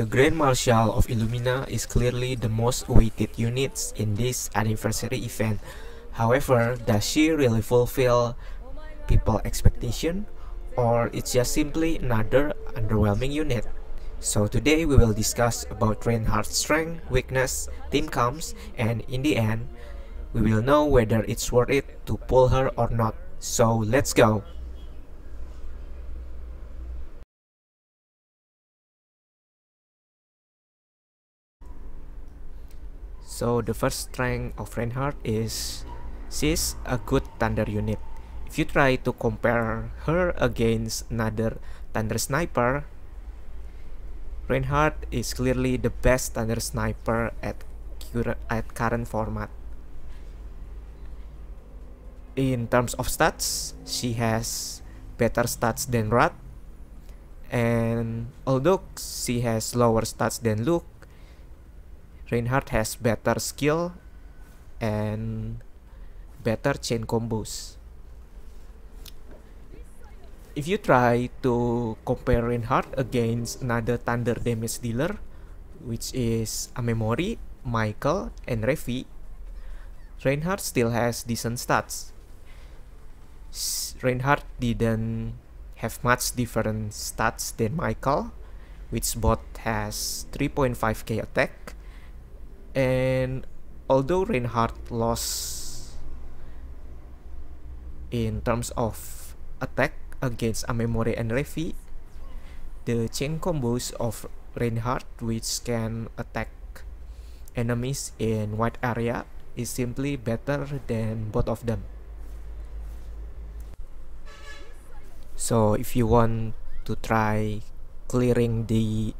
The Grand Marshal of Illumina is clearly the most awaited unit in this anniversary event. However, does she really fulfill people's expectation or it's just simply another underwhelming unit? So today we will discuss about Reinhardt's strength, weakness, team comps, and in the end, we will know whether it's worth it to pull her or not. So let's go! So the first strength of Reinhardt is she's a good thunder unit. If you try to compare her against another thunder sniper, Reinhardt is clearly the best thunder sniper at, at current format. In terms of stats, she has better stats than Rat, and although she has lower stats than Luke, Reinhardt has better skill and better chain combos. If you try to compare Reinhardt against another Thunder damage dealer, which is Amemori, Michael, and Revi, Reinhardt still has decent stats. Reinhardt didn't have much different stats than Michael, which both has 3.5k attack and although Reinhardt lost in terms of attack against Amemore and Revi, the chain combos of Reinhardt which can attack enemies in wide area is simply better than both of them. So if you want to try clearing the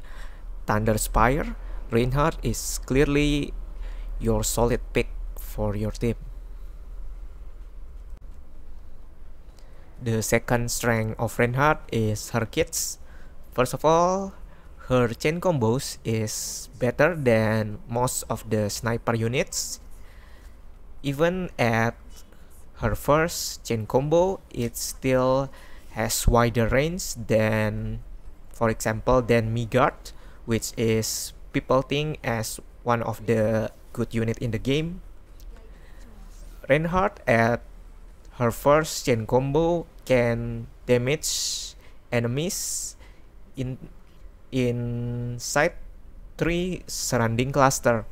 Thunder Spire, Reinhardt is clearly your solid pick for your team. The second strength of Reinhardt is her kits. First of all, her chain combos is better than most of the sniper units. Even at her first chain combo, it still has wider range than, for example, than Migard, which is people think as one of the good unit in the game. Reinhardt at her first chain combo can damage enemies in inside three surrounding cluster.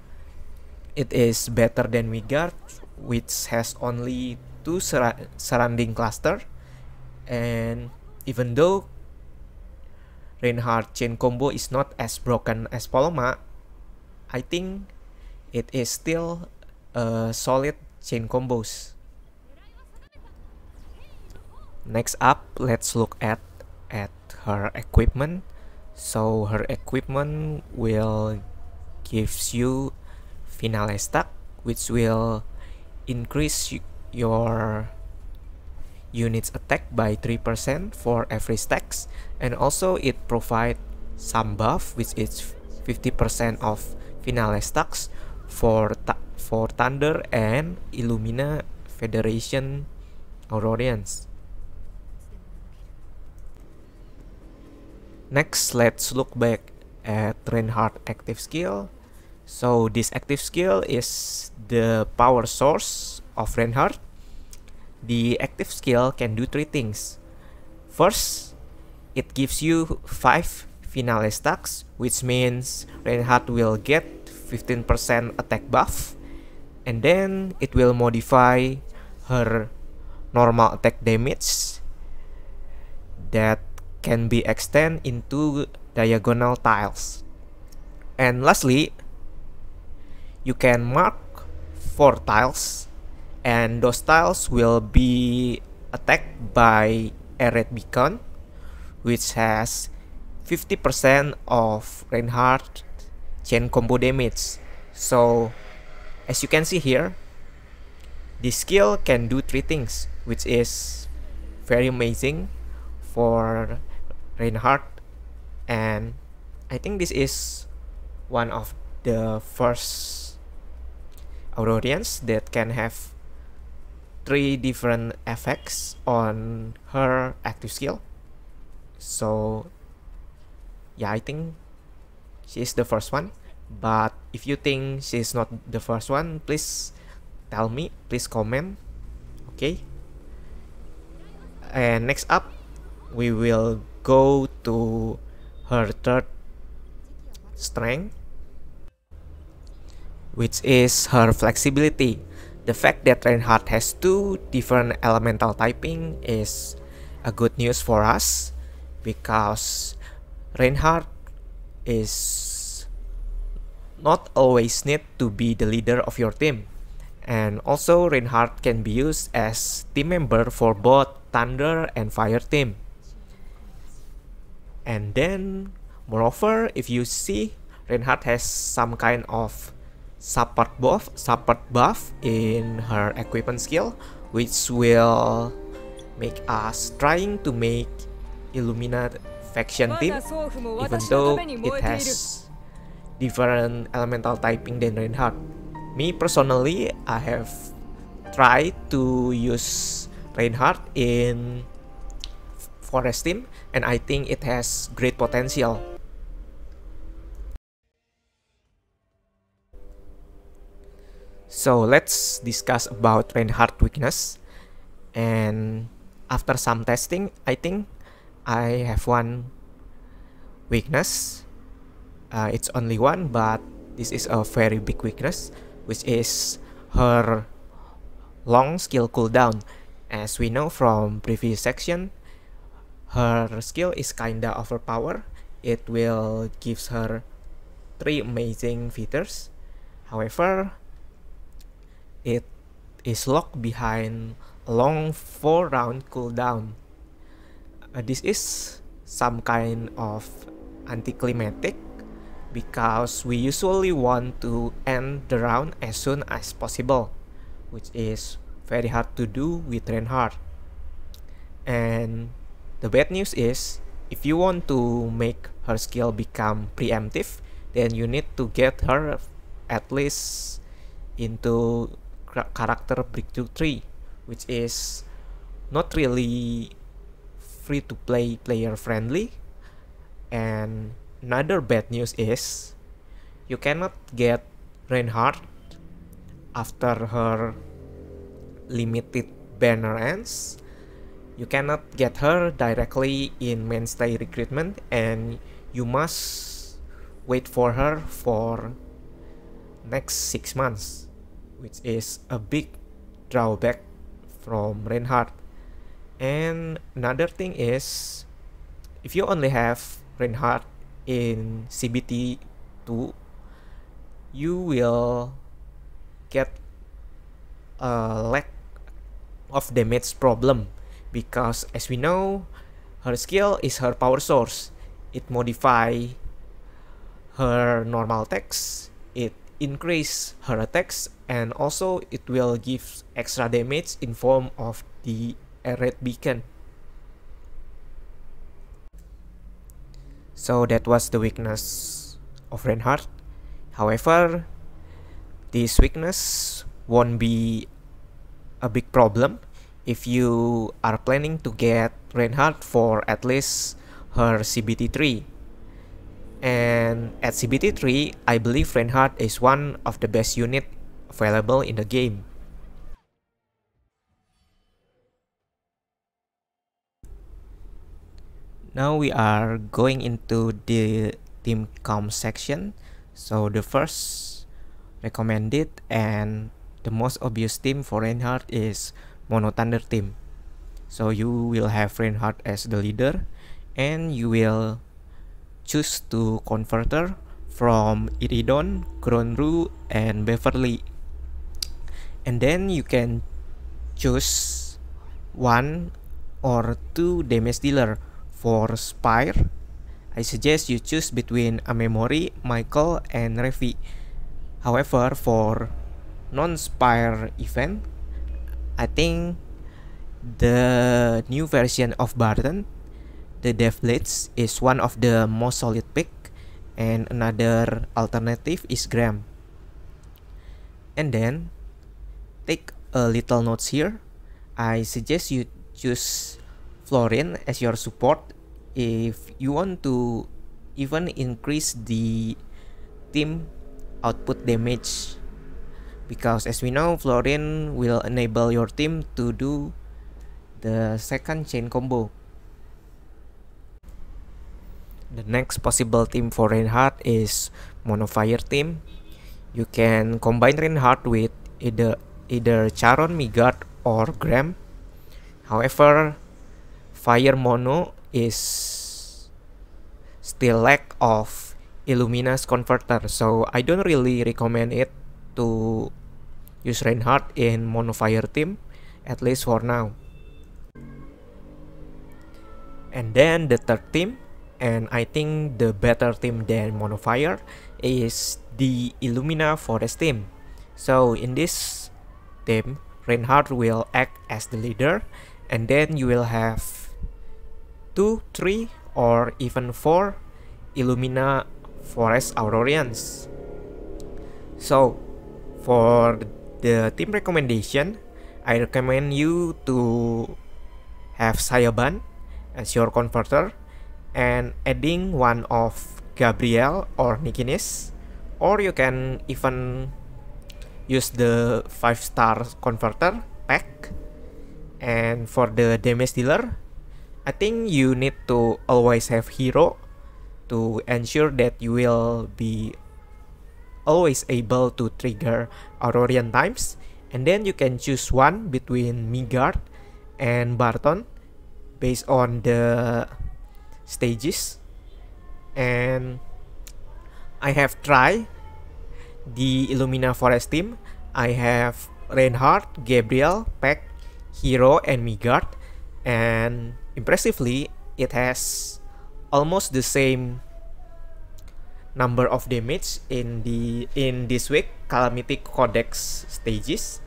It is better than Wigard, which has only two surrounding cluster, and even though Reinhardt chain combo is not as broken as Paloma, I think it is still a solid chain combos. Next up, let's look at at her equipment. So her equipment will gives you finale stack, which will increase your units attack by 3% for every stacks and also it provide some buff which is 50% of finale stacks for for Thunder and Illumina Federation Aurorians. Next, let's look back at Reinhardt active skill. So this active skill is the power source of Reinhardt the active skill can do three things. First, it gives you 5 finale stacks, which means Reinhardt will get 15% attack buff, and then it will modify her normal attack damage that can be extended into diagonal tiles. And lastly, you can mark 4 tiles and those tiles will be attacked by a red beacon which has 50% of Reinhardt chain combo damage so as you can see here this skill can do three things which is very amazing for Reinhardt and I think this is one of the first Aurorians that can have three different effects on her active skill. So yeah, I think she is the first one. But if you think she is not the first one, please tell me, please comment. Okay. And next up, we will go to her third strength, which is her flexibility. The fact that Reinhardt has two different elemental typing is a good news for us because Reinhardt is not always need to be the leader of your team. And also Reinhardt can be used as team member for both Thunder and Fire team. And then moreover if you see Reinhardt has some kind of support buff, support buff in her equipment skill, which will make us trying to make Illuminate faction team, even though it has different elemental typing than Reinhardt. Me personally, I have tried to use Reinhardt in Forest team, and I think it has great potential. So let's discuss about Reinhardt weakness. And after some testing, I think I have one weakness. Uh, it's only one, but this is a very big weakness, which is her long skill cooldown. As we know from previous section, her skill is kinda overpowered. It will gives her three amazing features. However, it is locked behind a long four round cooldown. Uh, this is some kind of anticlimactic because we usually want to end the round as soon as possible, which is very hard to do with hard, And the bad news is, if you want to make her skill become preemptive, then you need to get her at least into character breakthrough 3 which is not really free to play player friendly and another bad news is you cannot get Reinhardt after her limited banner ends you cannot get her directly in mainstay recruitment and you must wait for her for next six months which is a big drawback from Reinhardt. And another thing is, if you only have Reinhardt in CBT 2, you will get a lack of damage problem because as we know, her skill is her power source. It modify her normal attacks, it increase her attacks and also it will give extra damage in form of the red beacon. So that was the weakness of Reinhardt. However, this weakness won't be a big problem if you are planning to get Reinhardt for at least her CBT3 and at CBT3, I believe Reinhardt is one of the best unit available in the game. Now we are going into the team comp section. So the first recommended and the most obvious team for Reinhardt is Mono Thunder team. So you will have Reinhardt as the leader and you will choose to converter from Iridon, Kronru, and Beverly. And then you can choose one or two damage dealer for Spire. I suggest you choose between Amemori, Michael, and Revi. However, for non-Spire event, I think the new version of Barton the Devlets is one of the most solid pick and another alternative is Graham. And then take a little notes here. I suggest you choose Florin as your support if you want to even increase the team output damage because as we know Florin will enable your team to do the second chain combo the next possible team for Reinhardt is Mono Fire team. You can combine Reinhardt with either either Charon, Migard, or Graham. However, fire mono is still lack of Illumina's converter, so I don't really recommend it to use Reinhardt in mono fire team, at least for now. And then the third team and I think the better team than Monofire is the Illumina Forest team. So in this team, Reinhardt will act as the leader and then you will have 2, 3 or even 4 Illumina Forest Aurorians. So for the team recommendation, I recommend you to have Sayaban as your converter and adding one of Gabriel or Nikinis or you can even use the five star converter pack and for the damage dealer I think you need to always have hero to ensure that you will be always able to trigger Aurorian times and then you can choose one between Migard and Barton based on the stages and I have tried the Illumina Forest team. I have Reinhardt, Gabriel, Peck, Hero, and Migard, and impressively, it has almost the same number of damage in the in this week Calamity Codex stages,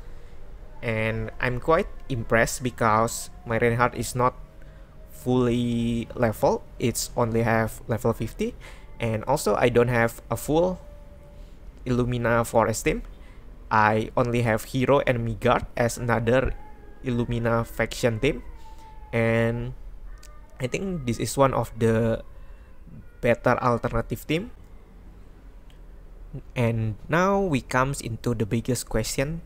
and I'm quite impressed because my Reinhardt is not fully level it's only have level 50 and also I don't have a full Illumina forest team I only have hero and Migard as another Illumina faction team and I think this is one of the better alternative team and now we comes into the biggest question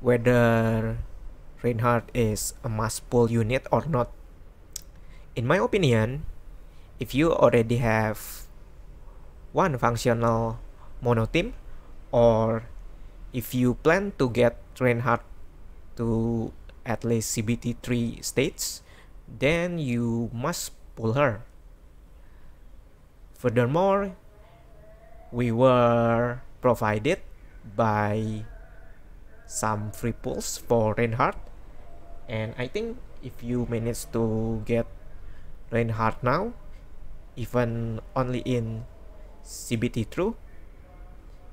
whether Reinhardt is a must pull unit or not in my opinion, if you already have one functional monotym or if you plan to get Reinhardt to at least CBT3 states, then you must pull her. Furthermore, we were provided by some free pulls for Reinhardt and I think if you manage to get Reinhardt now even only in CBT2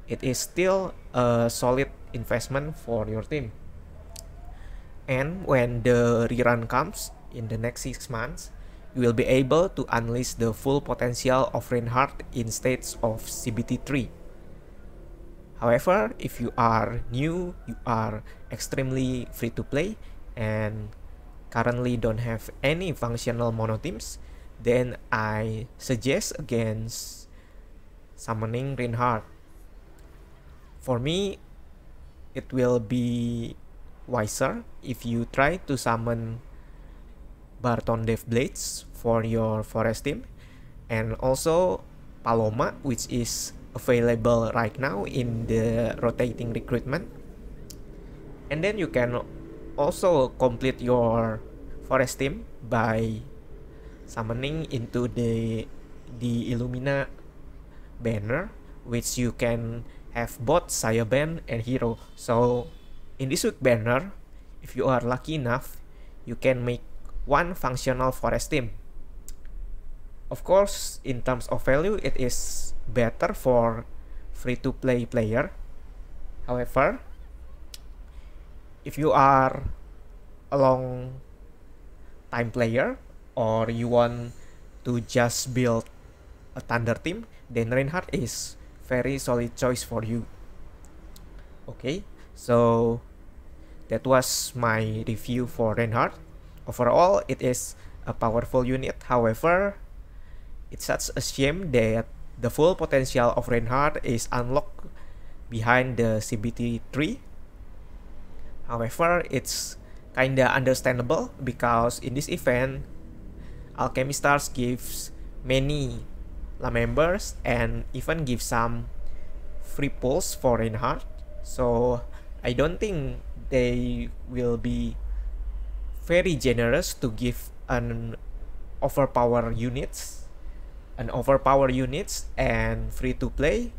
it is still a solid investment for your team and when the rerun comes in the next 6 months you will be able to unleash the full potential of Reinhardt in states of CBT3 however if you are new you are extremely free to play and currently don't have any functional monoteams, then I suggest against summoning Reinhardt. For me, it will be wiser if you try to summon Barton Death for your forest team and also Paloma which is available right now in the rotating recruitment and then you can also complete your forest team by summoning into the the Illumina banner which you can have both Sayaban and Hero. So in this week banner, if you are lucky enough, you can make one functional forest team. Of course, in terms of value, it is better for free-to-play player. However, if you are a long time player or you want to just build a Thunder team, then Reinhardt is very solid choice for you. Okay, so that was my review for Reinhardt. Overall, it is a powerful unit. However, it's such a shame that the full potential of Reinhardt is unlocked behind the CBT tree. However, it's kinda understandable because in this event, Alchemy Stars gives many La members and even give some free pulls for Reinhardt. So I don't think they will be very generous to give an overpower units an overpower units and free to play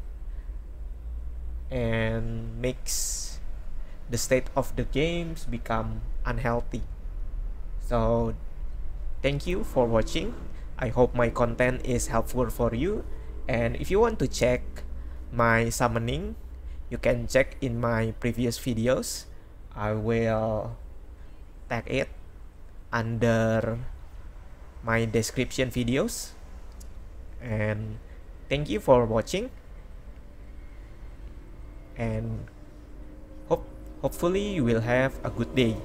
and makes the state of the games become unhealthy. So thank you for watching. I hope my content is helpful for you. And if you want to check my summoning, you can check in my previous videos. I will tag it under my description videos. And thank you for watching. And Hopefully you will have a good day.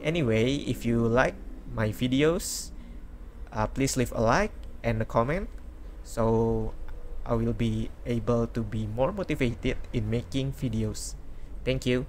Anyway, if you like my videos, uh, please leave a like and a comment so I will be able to be more motivated in making videos. Thank you.